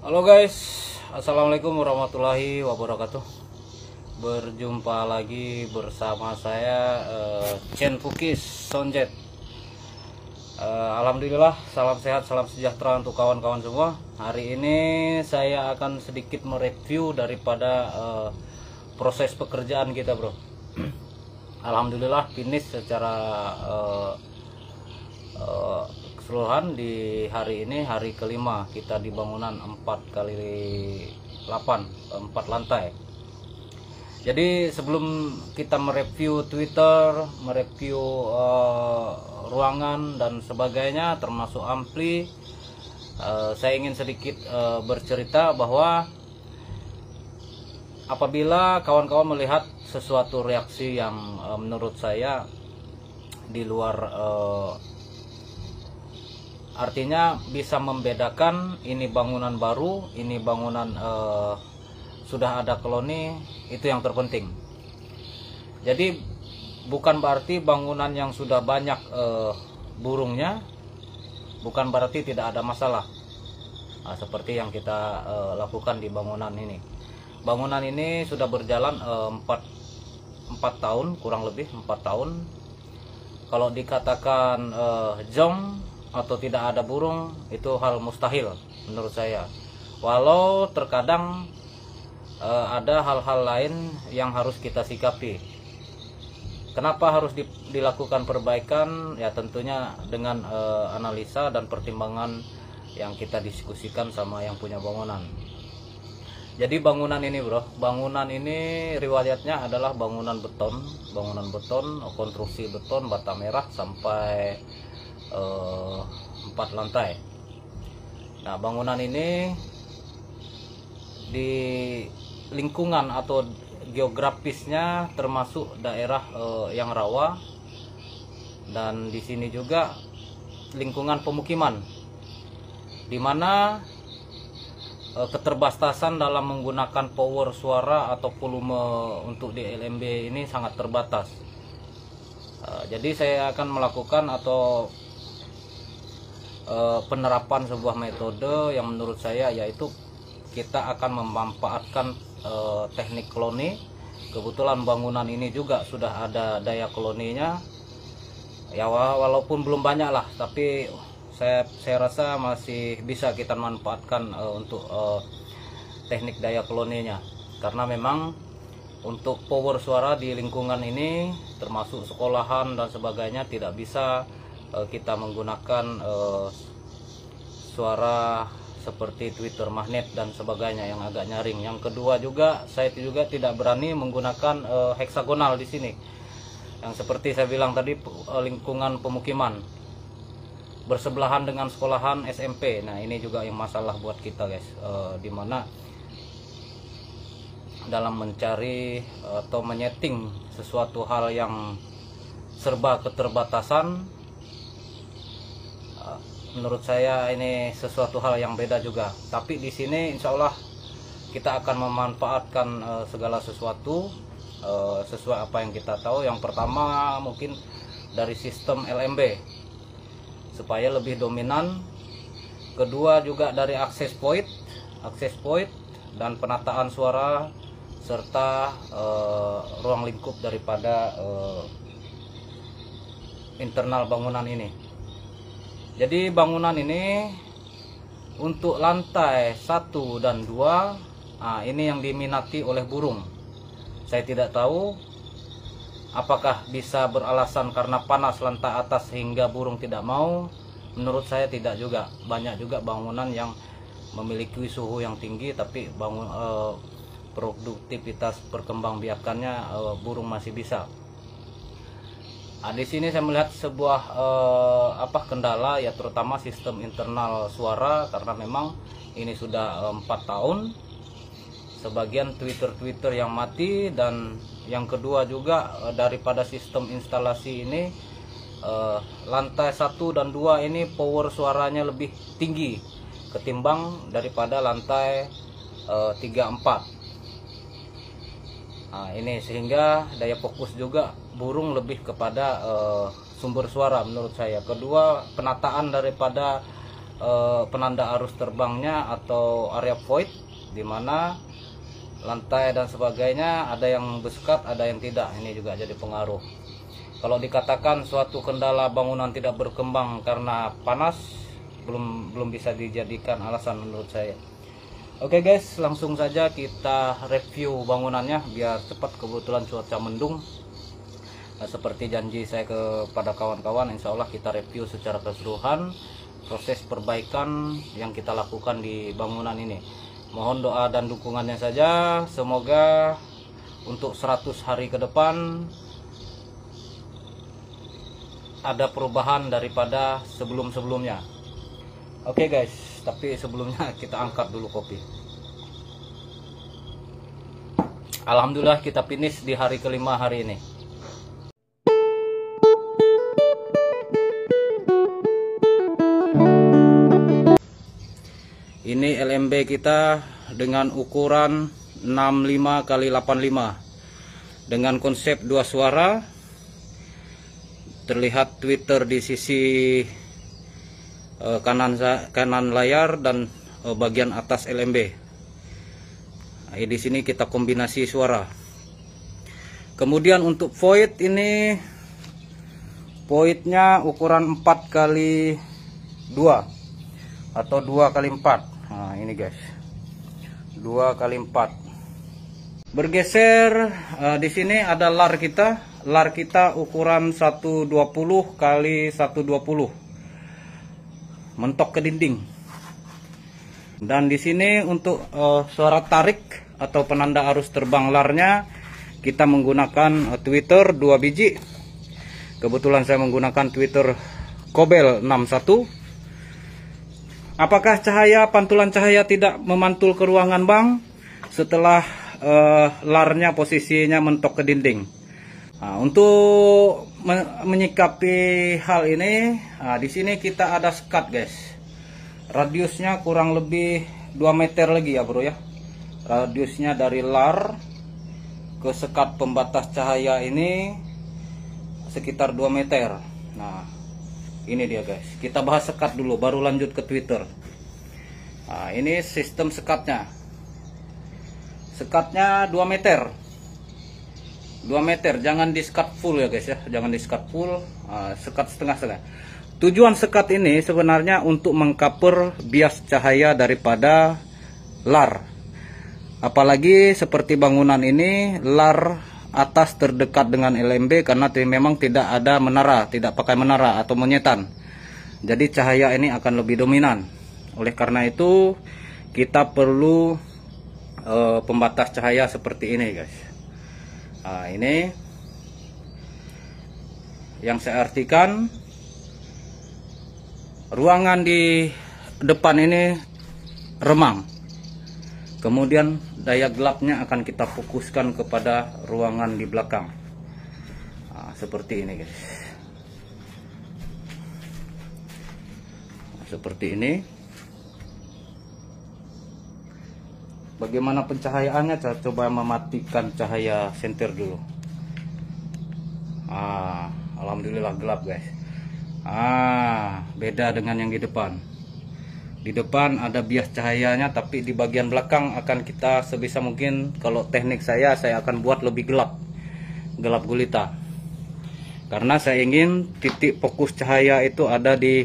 Halo guys, Assalamualaikum warahmatullahi wabarakatuh Berjumpa lagi bersama saya uh, Chen Fukis Sonjet uh, Alhamdulillah, salam sehat, salam sejahtera untuk kawan-kawan semua Hari ini saya akan sedikit mereview daripada uh, proses pekerjaan kita bro Alhamdulillah finish secara uh, keseluruhan di hari ini hari kelima kita di bangunan 4 kali 8 4 lantai jadi sebelum kita mereview Twitter, mereview uh, ruangan dan sebagainya termasuk ampli uh, saya ingin sedikit uh, bercerita bahwa apabila kawan-kawan melihat sesuatu reaksi yang uh, menurut saya di luar uh, artinya bisa membedakan ini bangunan baru ini bangunan eh, sudah ada koloni itu yang terpenting jadi bukan berarti bangunan yang sudah banyak eh, burungnya bukan berarti tidak ada masalah nah, seperti yang kita eh, lakukan di bangunan ini bangunan ini sudah berjalan eh, empat eh, 4, 4 tahun kurang lebih 4 tahun kalau dikatakan eh, jong atau tidak ada burung itu hal mustahil menurut saya walau terkadang e, ada hal-hal lain yang harus kita sikapi kenapa harus di, dilakukan perbaikan ya tentunya dengan e, analisa dan pertimbangan yang kita diskusikan sama yang punya bangunan jadi bangunan ini bro bangunan ini riwayatnya adalah bangunan beton bangunan beton konstruksi beton bata merah sampai Eh, empat lantai. Nah bangunan ini di lingkungan atau geografisnya termasuk daerah eh, yang rawa dan di sini juga lingkungan pemukiman di mana eh, keterbatasan dalam menggunakan power suara atau volume untuk di LMB ini sangat terbatas eh, jadi saya akan melakukan atau Eh, penerapan sebuah metode yang menurut saya yaitu kita akan memanfaatkan e, teknik koloni. kebetulan bangunan ini juga sudah ada daya koloninya ya walaupun belum banyak lah tapi saya saya rasa masih bisa kita manfaatkan e, untuk e, teknik daya koloninya karena memang untuk power suara di lingkungan ini termasuk sekolahan dan sebagainya tidak bisa uh, kita menggunakan uh, suara seperti Twitter magnet dan sebagainya yang agak nyaring. Yang kedua juga saya juga tidak berani menggunakan uh, heksagonal di sini. Yang seperti saya bilang tadi lingkungan pemukiman bersebelahan dengan sekolahan SMP. Nah, ini juga yang masalah buat kita, guys. Uh, mana dalam mencari atau menyeting sesuatu hal yang serba keterbatasan menurut saya ini sesuatu hal yang beda juga tapi di sini insya Allah kita akan memanfaatkan uh, segala sesuatu uh, sesuai apa yang kita tahu yang pertama mungkin dari sistem LMB supaya lebih dominan kedua juga dari akses point akses point dan penataan suara serta uh, ruang lingkup daripada uh, internal bangunan ini jadi bangunan ini untuk lantai 1 dan 2 nah, ini yang diminati oleh burung. Saya tidak tahu apakah bisa beralasan karena panas lantai atas hingga burung tidak mau. Menurut saya tidak juga. Banyak juga bangunan yang memiliki suhu yang tinggi tapi bangun eh, produktivitas perkembang biakannya eh, burung masih bisa Nah, di sini saya melihat sebuah eh, apa kendala ya terutama sistem internal suara karena memang ini sudah eh, empat eh, tahun sebagian Twitter-Twitter yang mati dan yang kedua juga eh, daripada sistem instalasi ini eh, lantai satu dan dua ini power suaranya lebih tinggi ketimbang daripada lantai eh, 3 4. Nah, ini sehingga daya fokus juga burung lebih kepada uh, sumber suara menurut saya. Kedua, penataan daripada uh, penanda arus terbangnya atau area void di mana lantai dan sebagainya ada yang beskat, ada yang tidak. Ini juga jadi pengaruh. Kalau dikatakan suatu kendala bangunan tidak berkembang karena panas belum belum bisa dijadikan alasan menurut saya. Oke okay guys, langsung saja kita review bangunannya biar cepat kebetulan cuaca mendung. Eh, seperti janji saya kepada kawan-kawan insya Allah kita review secara keseluruhan proses perbaikan yang kita lakukan di bangunan ini mohon doa dan dukungannya saja semoga untuk 100 hari ke depan ada perubahan daripada sebelum-sebelumnya oke okay guys tapi sebelumnya kita angkat dulu kopi Alhamdulillah kita finish di hari kelima hari ini ini LMB kita dengan ukuran 65 x 85 dengan konsep dua suara terlihat Twitter di sisi eh, kanan kanan layar dan eh, bagian atas LMB nah, di sini kita kombinasi suara kemudian untuk void ini voidnya ukuran 4 kali 2 atau dua kali empat. nah ini guys dua kali empat. bergeser uh, di sini ada lar kita lar kita ukuran 120 kali 120 mentok ke dinding dan di sini untuk uh, suara tarik atau penanda arus terbang larnya kita menggunakan uh, Twitter 2 biji kebetulan saya menggunakan Twitter Kobel 61 Apakah cahaya pantulan cahaya tidak memantul ke ruangan bang setelah uh, larnya posisinya mentok ke dinding? Nah, untuk me menyikapi hal ini, nah, di sini kita ada sekat, guys. Radiusnya kurang lebih 2 meter lagi ya bro ya. Radiusnya dari lar ke sekat pembatas cahaya ini sekitar 2 meter. Nah, ini dia guys kita bahas sekat dulu baru lanjut ke Twitter nah, ini sistem sekatnya sekatnya 2 meter 2 meter jangan di sekat full ya guys ya jangan di ah, sekat full uh, sekat setengah-setengah tujuan sekat ini sebenarnya untuk mengcover bias cahaya daripada lar apalagi seperti bangunan ini lar atas terdekat dengan LMB karena memang tidak ada menara, tidak pakai menara atau menyetan. Jadi cahaya ini akan lebih dominan. Oleh karena itu kita perlu e, pembatas cahaya seperti ini, guys. Nah, ini yang saya artikan ruangan di depan ini remang. Kemudian daya gelapnya akan kita fokuskan kepada ruangan di belakang. Nah, seperti ini guys. Nah, seperti ini. Bagaimana pencahayaannya? Saya coba mematikan cahaya senter dulu. Ah, alhamdulillah gelap guys. Ah, beda dengan yang di depan di depan ada bias cahayanya tapi di bagian belakang akan kita sebisa mungkin kalau teknik saya saya akan buat lebih gelap gelap gulita karena saya ingin titik fokus cahaya itu ada di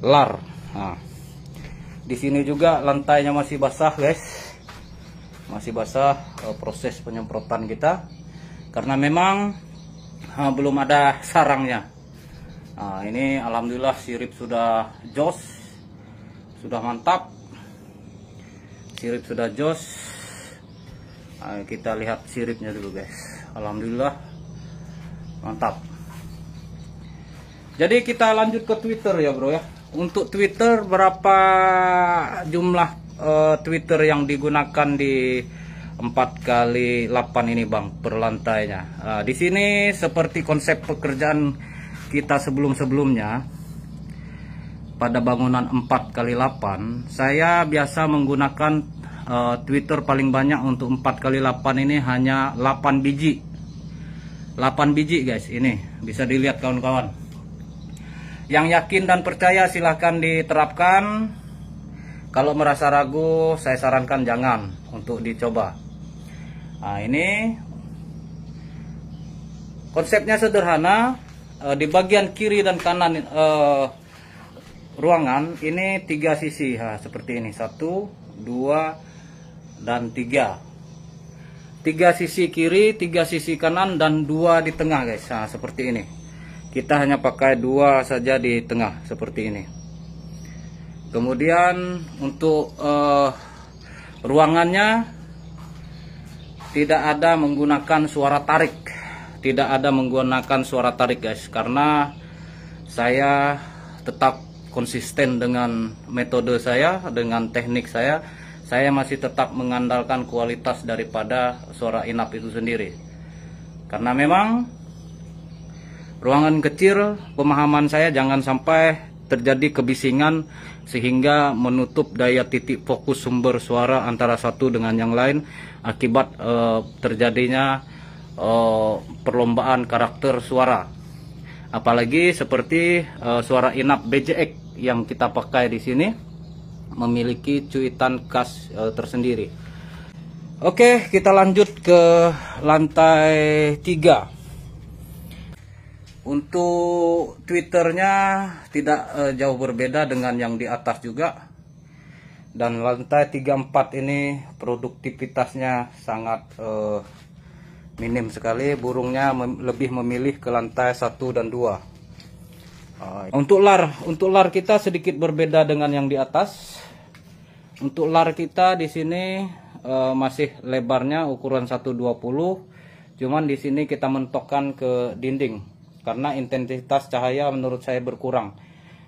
lar nah, di sini juga lantainya masih basah guys masih basah eh, proses penyemprotan kita karena memang eh, belum ada sarangnya nah, ini alhamdulillah sirip sudah joss sudah mantap sirip sudah jos nah, kita lihat siripnya dulu guys Alhamdulillah mantap jadi kita lanjut ke Twitter ya bro ya untuk Twitter berapa jumlah uh, Twitter yang digunakan di 4 kali 8 ini Bang per lantainya. Uh, nah, di sini seperti konsep pekerjaan kita sebelum-sebelumnya pada bangunan 4 kali 8 saya biasa menggunakan uh, eh, Twitter paling banyak untuk 4 kali 8 ini hanya 8 biji 8 biji guys ini bisa dilihat kawan-kawan yang yakin dan percaya silahkan diterapkan kalau merasa ragu saya sarankan jangan untuk dicoba nah ini konsepnya sederhana eh, di bagian kiri dan kanan eh, ruangan ini tiga sisi ha, seperti ini satu dua dan tiga tiga sisi kiri tiga sisi kanan dan dua di tengah guys ha, seperti ini kita hanya pakai dua saja di tengah seperti ini kemudian untuk uh, ruangannya tidak ada menggunakan suara tarik tidak ada menggunakan suara tarik guys karena saya tetap konsisten dengan metode saya, dengan teknik saya, saya masih tetap mengandalkan kualitas daripada suara inap itu sendiri. Karena memang ruangan kecil, pemahaman saya jangan sampai terjadi kebisingan sehingga menutup daya titik fokus sumber suara antara satu dengan yang lain akibat eh, terjadinya eh, perlombaan karakter suara apalagi seperti uh, suara inap BJX yang kita pakai di sini memiliki cuitan khas e, tersendiri. Oke, kita lanjut ke lantai 3. Untuk twitternya tidak e, jauh berbeda dengan yang di atas juga. Dan lantai 34 ini produktivitasnya sangat e, minim sekali. Burungnya mem lebih memilih ke lantai 1 dan 2. Untuk lar, untuk lar kita sedikit berbeda dengan yang di atas. Untuk lar kita di sini uh, masih lebarnya ukuran 120, cuman di sini kita mentokkan ke dinding karena intensitas cahaya menurut saya berkurang.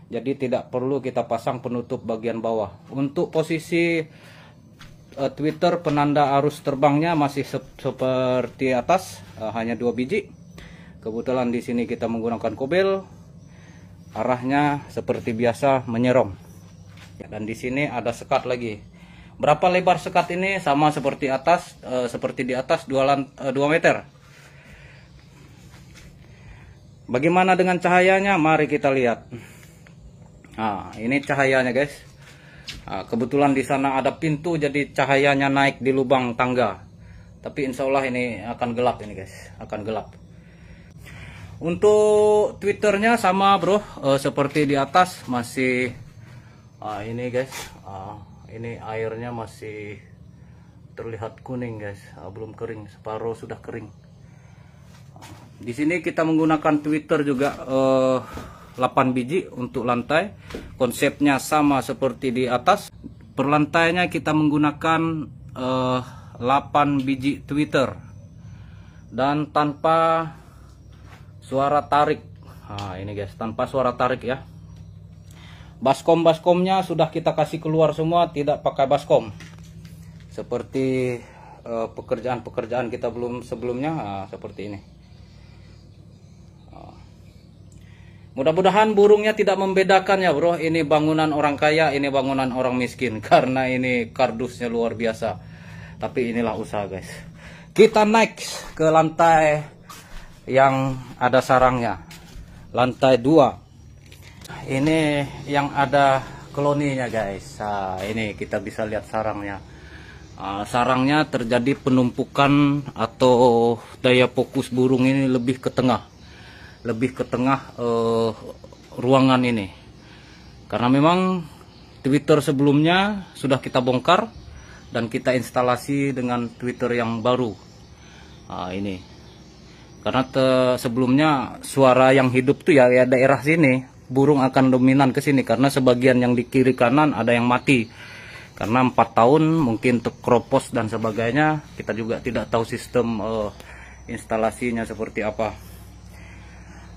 Jadi tidak perlu kita pasang penutup bagian bawah. Untuk posisi uh, Twitter penanda arus terbangnya masih se seperti atas, uh, hanya dua biji. Kebetulan di sini kita menggunakan kobel arahnya seperti biasa menyerong dan di sini ada sekat lagi berapa lebar sekat ini sama seperti atas eh, seperti di atas 2, e, eh, meter bagaimana dengan cahayanya mari kita lihat nah ini cahayanya guys nah, kebetulan di sana ada pintu jadi cahayanya naik di lubang tangga tapi insya Allah ini akan gelap ini guys akan gelap untuk Twitternya sama bro, uh, seperti di atas masih uh, ini guys, uh, ini airnya masih terlihat kuning guys, uh, belum kering, separuh sudah kering. di sini kita menggunakan Twitter juga eh, 8 biji untuk lantai, konsepnya sama seperti di atas. Perlantainya kita menggunakan eh, 8 biji Twitter dan tanpa suara tarik nah ini guys tanpa suara tarik ya baskom baskomnya sudah kita kasih keluar semua tidak pakai baskom seperti eh, pekerjaan-pekerjaan uh, kita belum sebelumnya uh, seperti ini ah. mudah-mudahan burungnya tidak membedakan ya bro ini bangunan orang kaya ini bangunan orang miskin karena ini kardusnya luar biasa tapi inilah usaha guys kita next ke lantai yang ada sarangnya lantai dua ini yang ada koloninya guys nah, ini kita bisa lihat sarangnya uh, sarangnya terjadi penumpukan atau daya fokus burung ini lebih ke tengah lebih ke tengah uh, ruangan ini karena memang Twitter sebelumnya sudah kita bongkar dan kita instalasi dengan Twitter yang baru nah, ini karena te, sebelumnya suara yang hidup tuh ya, ya daerah sini burung akan dominan ke sini karena sebagian yang di kiri kanan ada yang mati karena empat tahun mungkin terkropos dan sebagainya kita juga tidak tahu sistem uh, instalasinya seperti apa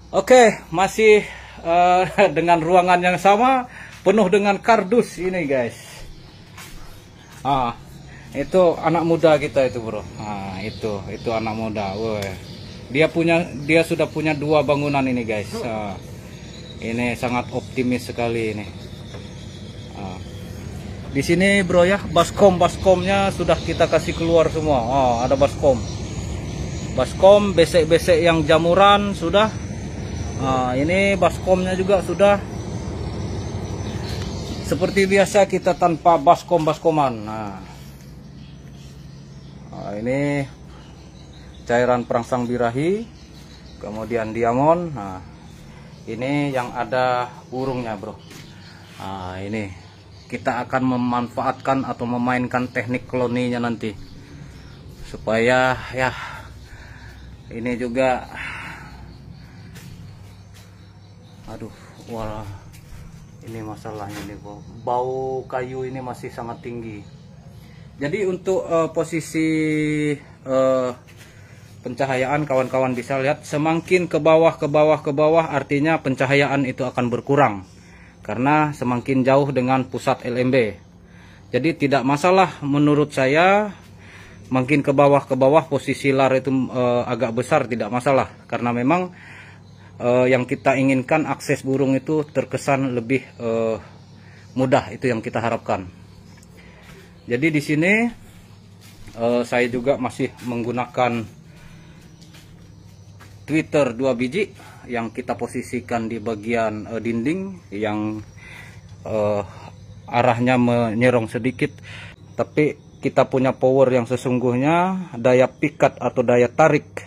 oke okay, masih uh, dengan ruangan yang sama penuh dengan kardus ini guys ah itu anak muda kita itu bro ah itu itu anak muda woi dia punya dia sudah punya dua bangunan ini guys uh, ini sangat optimis sekali ini uh, di sini bro ya baskom baskomnya sudah kita kasih keluar semua oh, ada baskom baskom besek-besek yang jamuran sudah uh, ini baskomnya juga sudah seperti biasa kita tanpa baskom baskoman nah, nah ini cairan perangsang birahi kemudian diamon nah ini yang ada burungnya bro nah ini kita akan memanfaatkan atau memainkan teknik kloninya nanti supaya ya ini juga aduh wala ini masalahnya ini bro, bau kayu ini masih sangat tinggi jadi untuk uh, posisi uh, pencahayaan kawan-kawan bisa lihat semakin ke bawah ke bawah ke bawah artinya pencahayaan itu akan berkurang karena semakin jauh dengan pusat LMB jadi tidak masalah menurut saya makin ke bawah ke bawah posisi lar itu e, agak besar tidak masalah karena memang e, yang kita inginkan akses burung itu terkesan lebih e, mudah itu yang kita harapkan jadi di sini e, saya juga masih menggunakan Twitter dua biji yang kita posisikan di bagian uh, dinding yang uh, arahnya menyerong sedikit tapi kita punya power yang sesungguhnya daya pikat atau daya tarik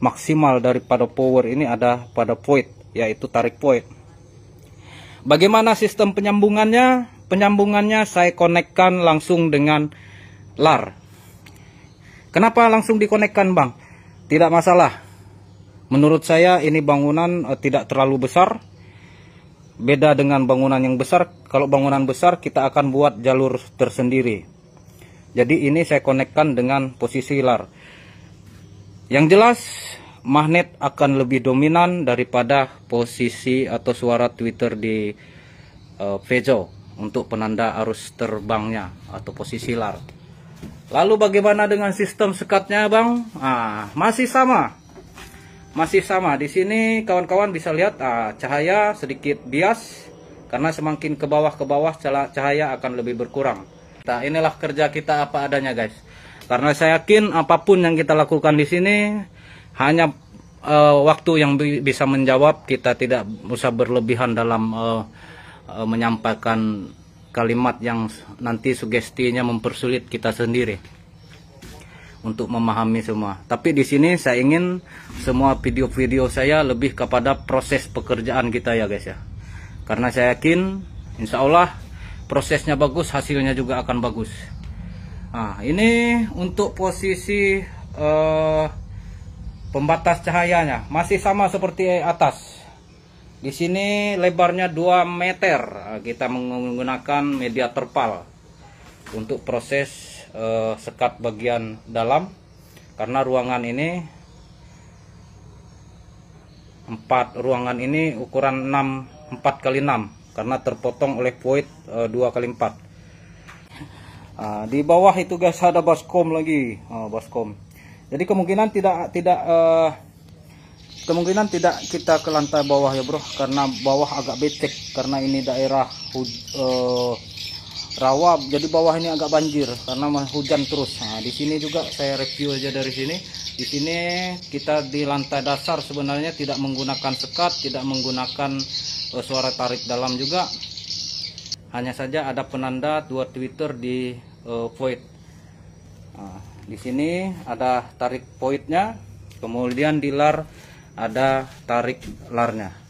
maksimal daripada power ini ada pada point yaitu tarik point. bagaimana sistem penyambungannya penyambungannya saya konekkan langsung dengan lar kenapa langsung dikonekkan bang tidak masalah Menurut saya ini bangunan uh, tidak terlalu besar. Beda dengan bangunan yang besar. Kalau bangunan besar kita akan buat jalur tersendiri. Jadi ini saya konekkan dengan posisi lar. Yang jelas magnet akan lebih dominan daripada posisi atau suara Twitter di uh, Vejo untuk penanda arus terbangnya atau posisi lar. Lalu bagaimana dengan sistem sekatnya bang? Ah, masih sama masih sama di sini kawan-kawan bisa lihat ah, cahaya sedikit bias karena semakin ke bawah ke bawah cahaya akan lebih berkurang nah inilah kerja kita apa adanya guys karena saya yakin apapun yang kita lakukan di sini hanya uh, waktu yang bi bisa menjawab kita tidak usah berlebihan dalam uh, uh, menyampaikan kalimat yang nanti sugestinya mempersulit kita sendiri untuk memahami semua. Tapi di sini saya ingin semua video-video saya lebih kepada proses pekerjaan kita ya guys ya. Karena saya yakin insya Allah prosesnya bagus hasilnya juga akan bagus. Nah ini untuk posisi eh, pembatas cahayanya masih sama seperti atas. Di sini lebarnya 2 meter. Kita menggunakan media terpal untuk proses eh, sekat bagian dalam karena ruangan ini empat ruangan ini ukuran 6 4 kali 6 karena terpotong oleh void eh, 2 kali 4 nah, di bawah itu guys ada baskom lagi oh, baskom jadi kemungkinan tidak tidak eh, kemungkinan tidak kita ke lantai bawah ya bro karena bawah agak becek karena ini daerah uh, rawab jadi bawah ini agak banjir karena hujan terus nah di sini juga saya review aja dari sini di sini kita di lantai dasar sebenarnya tidak menggunakan sekat tidak menggunakan uh, suara tarik dalam juga hanya saja ada penanda dua twitter di uh, void nah, di sini ada tarik voidnya kemudian di lar ada tarik larnya